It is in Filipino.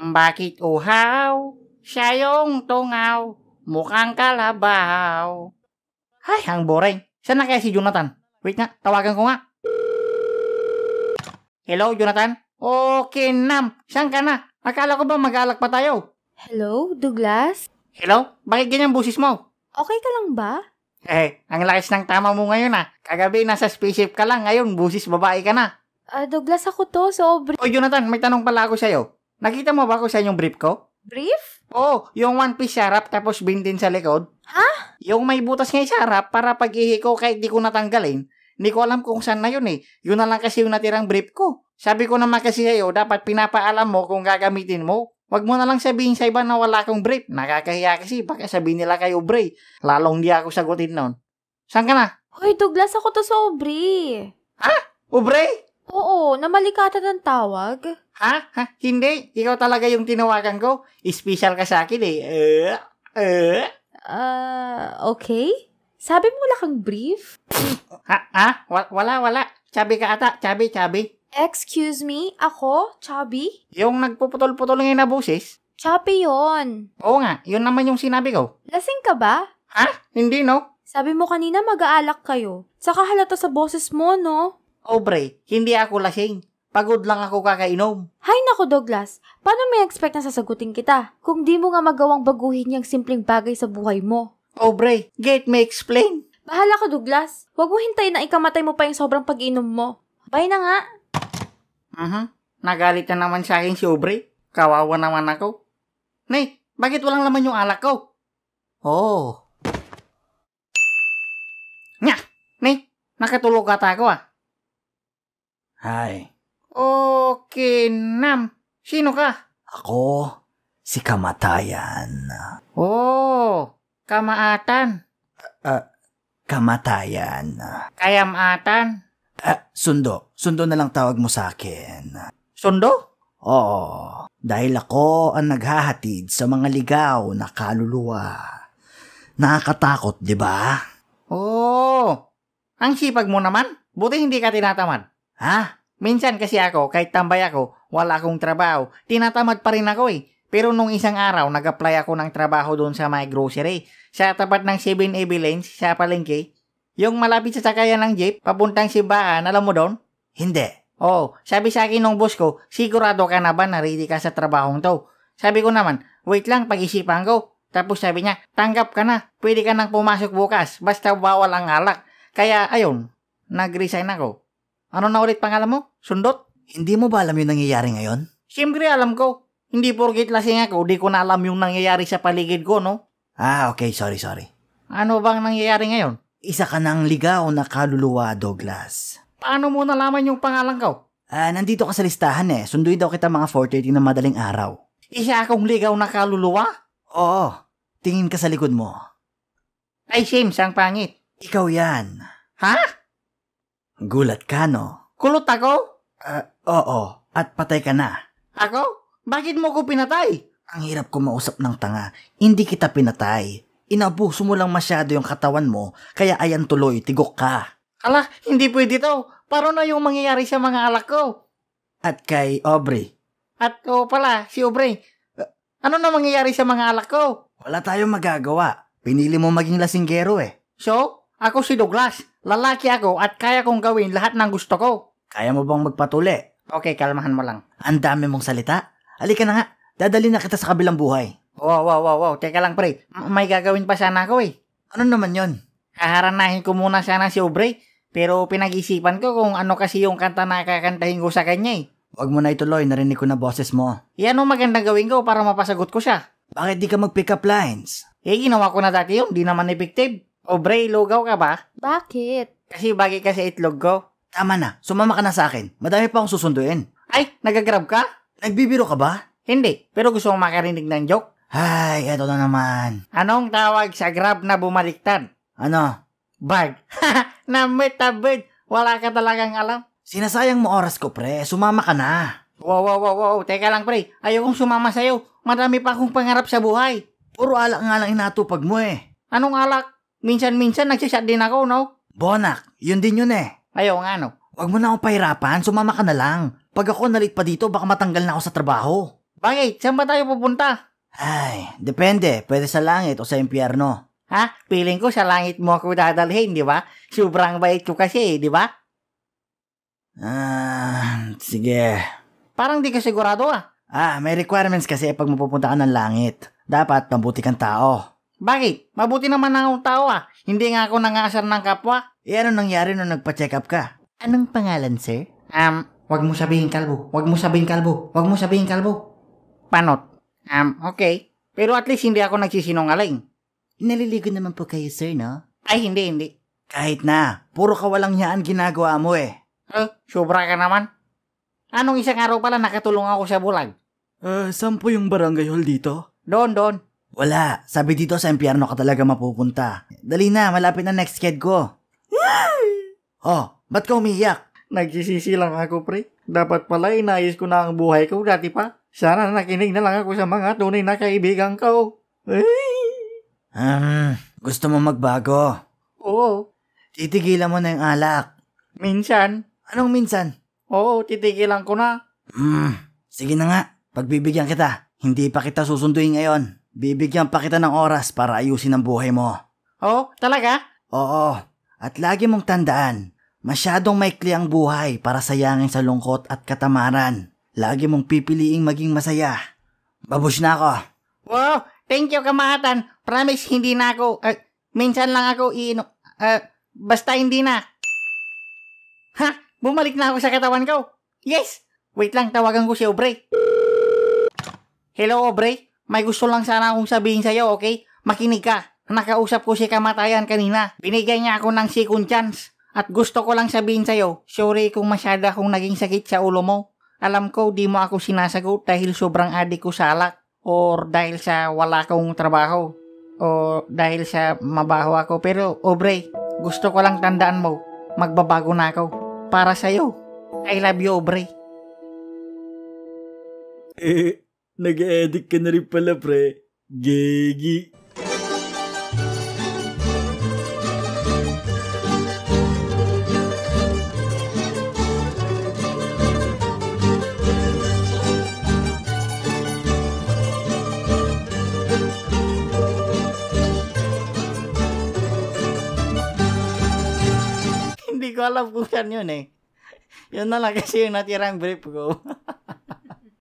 Bakit uhaw? Sayong tungaw, mukhang kalabaw. Ay, ang boring. Saan na kaya si Jonathan? Wait nga, tawagan ko nga. Hello, Jonathan? Okay, Nam. Saan ka na? Akala ko ba mag-alak pa tayo? Hello, Douglas? Hello? Bakit ganyan busis mo? Okay ka lang ba? Eh, ang lakas ng tama mo ngayon ah. Kagabi nasa spaceship ka lang, ngayon busis babae ka na. Ah, Douglas ako to, sobre... Oh, Jonathan, may tanong pala ako sa'yo. Nakita mo ba kung saan yung brief ko? Brief? oh, yung one piece sa tapos bin din sa likod. Ha? Yung may butas ngay sa para pag ihi ko kahit di ko natanggalin, hindi ko alam kung saan na yun eh. Yun na lang kasi yung natirang brief ko. Sabi ko naman kasi sa'yo, dapat pinapaalam mo kung gagamitin mo. Huwag mo na lang sabihin sa iba na wala akong brief. Nakakahiya kasi, baka sabihin nila kayo, Bray. Lalong di ako sagutin noon. Saan ka na? Hoy, Douglas, ako to sa Aubrey. Ha? Aubrey? Oo, namalikata ng tawag. Ha? ha? Hindi. Ikaw talaga yung tinawagan ko. Special ka sa akin eh. Uh, uh. uh okay. Sabi mo wala kang brief? ha? Ha? Wala, wala. Chubby ka ata. Chubby, chubby. Excuse me? Ako? Chubby? Yung nagpuputol-putol ngayon na busis? Chubby yon. Oo nga. Yun naman yung sinabi ko. Lasing ka ba? Ha? Hindi, no? Sabi mo kanina mag-aalak kayo. Saka halata sa boses mo, no? Aubrey, hindi ako lasing. Pagod lang ako kakainom. Hay nako Douglas, paano may expect na sasagutin kita kung di mo nga magawang baguhin yung simpleng bagay sa buhay mo? Aubrey, get me explain. Bahala ka Douglas, huwag mo hintayin na ikamatay mo pa yung sobrang pag-inom mo. Bye na nga. Uh-huh. Nagalit na naman sa akin si Aubrey. Kawawa naman ako. Nay, bakit walang laman yung alak ko? Oh. Nya, Nay, nakatulog ata ako ah. Hi. Okay, Nam. Sino ka? Ako, si Kamatayan. Oh, Kamaatan. Uh, ah, ah, kamatayan. Kayamatan. Uh, sundo. Sundo na lang tawag mo sa akin. Sundo? Oo. Dahil ako ang naghahatid sa mga ligaw na kaluluwa. Nakakatakot, di ba? Oo. Oh, ang sipag mo naman. Buti hindi ka tinatamad. Ha? Minsan kasi ako, kahit tambay ako, wala akong trabaho. Tinatamad pa rin ako eh. Pero nung isang araw, nag-apply ako ng trabaho doon sa my grocery. Sa tapat ng 7-Eleven, sa palengke. Yung malapit sa sakayan ng jeep, papuntang simbahan, alam mo doon? Hindi. Oh, sabi sa akin nung boss ko, sigurado ka na ba na ready ka sa trabahong to? Sabi ko naman, wait lang, pag-isipan ko. Tapos sabi niya, tanggap ka na, pwede ka nang pumasok bukas, basta bawal ang alak. Kaya ayun, nag-resign ako. Ano na ulit pangalan mo? Sundot? Hindi mo ba alam yung nangyayari ngayon? Siyempre alam ko. Hindi porkit lasing ako, di ko na alam yung nangyayari sa paligid ko, no? Ah, okay. Sorry, sorry. Ano bang nangyayari ngayon? Isa ka ng ligaw na kaluluwa, Douglas. Paano mo nalaman yung pangalan ko? Ah, nandito ka sa listahan eh. Sunduin daw kita mga 4.30 ng madaling araw. Isa akong ligaw na kaluluwa? Oo. Tingin ka sa likod mo. Ay, Sims, ang pangit. Ikaw yan. Ha? Gulat ka, no? Kulot ako? Uh, oo, at patay ka na. Ako? Bakit mo ko pinatay? Ang hirap ko mausap ng tanga. Hindi kita pinatay. Inabuso mo lang masyado yung katawan mo, kaya ayan tuloy, tigok ka. Ala, hindi pwede to. Paro na yung mangyayari sa mga alak ko. At kay Aubrey. At o oh, pala, si Aubrey. Ano na mangyayari sa mga alak ko? Wala tayong magagawa. Pinili mo maging lasinggero eh. So, ako si Douglas. Lalaki ako at kaya kong gawin lahat ng gusto ko. Kaya mo bang magpatuli? Okay, kalmahan mo lang. Ang dami mong salita. Halika na nga. Dadali na kita sa kabilang buhay. Wow, wow, wow, wow. Teka lang, pre. May gagawin pa sana ako eh. Ano naman yon? Haharanahin ko muna sana si Aubrey. Pero pinag-isipan ko kung ano kasi yung kanta na kakantahin ko sa kanya eh. Huwag mo na ituloy, narinig ko na boses mo. Yan ang magandang gawin ko para mapasagot ko siya. Bakit di ka mag-pick up lines? Eh, ginawa ko na dati yun, di naman effective. Obray, lugaw ka ba? Bakit? Kasi bagay kasi itlog ko. Tama na, sumama ka na sa akin. Madami pa akong susunduin. Ay, nagagrab ka? Nagbibiro ka ba? Hindi, pero gusto kong makarinig ng joke. Ay, eto na naman. Anong tawag sa grab na bumaliktad? Ano? Bag. Namit Wala ka talagang alam. Sinasayang mo oras ko, pre. Sumama ka na. Wow, wow, wow, wow. Teka lang, pre. Ayokong sumama sa'yo. Marami pa akong pangarap sa buhay. Puro alak nga lang inatupag mo eh. Anong alak? Minsan-minsan nagsishot din ako, no? Bonak, yun din yun eh. Ayaw nga, no? Huwag mo na akong pahirapan, sumama ka na lang. Pag ako nalit pa dito, baka matanggal na ako sa trabaho. Bakit? Saan ba tayo pupunta? Ay, depende. Pwede sa langit o sa impyerno. Ha? Piling ko sa langit mo ako dadalhin, di ba? Sobrang bait ko kasi, eh, di ba? Ah, sige. Parang di ka sigurado ah. Ah, may requirements kasi pag mapupunta ka ng langit. Dapat mabuti kang tao. Bakit? Mabuti naman ang tao ah. Hindi nga ako nangasar ng kapwa. E ano nangyari nung nagpa-check up ka? Anong pangalan, sir? Um, wag mo sabihin kalbo. Wag mo sabihin kalbo. Wag mo sabihin kalbo. Panot. Um, okay. Pero at least hindi ako nagsisinungaling. Naliligo naman po kayo, sir, no? Ay, hindi, hindi. Kahit na. Puro kawalang yaan ginagawa mo eh. Eh, sobra ka naman. Anong isang araw pala nakatulong ako sa bulag? Eh, uh, saan po yung barangay hall dito? Doon, doon. Wala. Sabi dito sa impyerno ka talaga mapupunta. Dali na, malapit na next kid ko. oh, ba't ka umiyak? Nagsisisi lang ako, pre. Dapat pala inayos ko na ang buhay ko dati pa. Sana nakinig na lang ako sa mga tunay na kaibigan ko. Um, gusto mo magbago? Oo. Titigilan mo na yung alak. Minsan. Anong minsan? Oo, titigilan ko na. Hmm, sige na nga. Pagbibigyan kita. Hindi pa kita susunduin ngayon. Bibigyan pa kita ng oras para ayusin ang buhay mo. Oh, talaga? Oo. At lagi mong tandaan, masyadong maikli ang buhay para sayangin sa lungkot at katamaran. Lagi mong pipiliing maging masaya. Babush na ako. Wow, thank you kamahatan. Promise hindi na ako. Uh, minsan lang ako iino. Uh, basta hindi na. Ha? Bumalik na ako sa katawan ko. Yes! Wait lang, tawagan ko si Obrey. Hello, Obrey? May gusto lang sana akong sabihin sa'yo, okay? Makinig ka. Nakausap ko si Kamatayan kanina. Binigyan niya ako ng second chance. At gusto ko lang sabihin sa'yo, sorry kung masyada akong naging sakit sa ulo mo. Alam ko di mo ako sinasagot dahil sobrang adik ko sa alak. Or dahil sa wala akong trabaho. Or dahil sa mabaho ako. Pero, Obre, gusto ko lang tandaan mo, magbabago na ako. Para sa'yo. I love you, Obre. Eh, nag-edit ka na rin pala, pre. Gigi. Hindi ko alam kung saan yun eh. Yun na lang kasi yung natirang brief ko.